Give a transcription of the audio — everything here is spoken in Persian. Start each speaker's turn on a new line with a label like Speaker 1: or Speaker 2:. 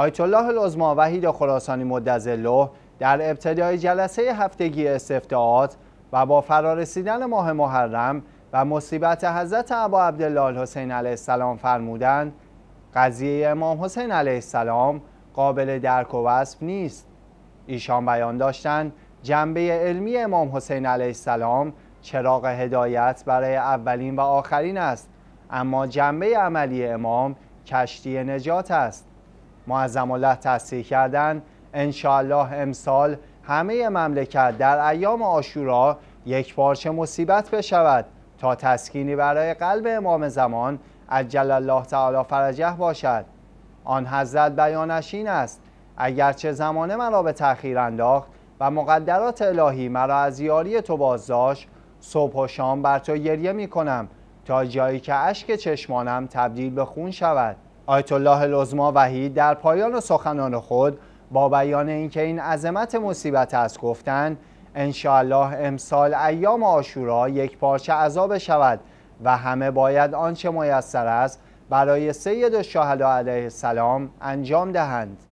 Speaker 1: آیت الله العظما وحید خراسانی مدظله در ابتدای جلسه هفتگی استفتاعات و با فرارسیدن ماه محرم و مصیبت حضرت ابا عبدالله الحسین علیه السلام فرمودند قضیه امام حسین علیه السلام قابل درک و وصف نیست ایشان بیان داشتند جنبه علمی امام حسین علیه السلام چراغ هدایت برای اولین و آخرین است اما جنبه عملی امام کشتی نجات است معظم الله تصریح کردن انشاالله امسال همه مملکت در ایام آشورا یک پارچه مصیبت بشود تا تسکینی برای قلب امام زمان عجل الله تعالی فرجه باشد آن حضرت بیانش این است اگرچه زمانه مرا به تأخیر انداخت و مقدرات الهی مرا از یاری تو بازداشت صبح و شام بر تو گریه می کنم تا جایی که اشک چشمانم تبدیل به خون شود آیت الله لزما وحید در پایان سخنان خود با بیان اینکه این عظمت مصیبت است گفتند انشاالله امسال ایام آشورا یک پارچه عذاب شود و همه باید آنچه میسر است برای سید و علیه السلام انجام دهند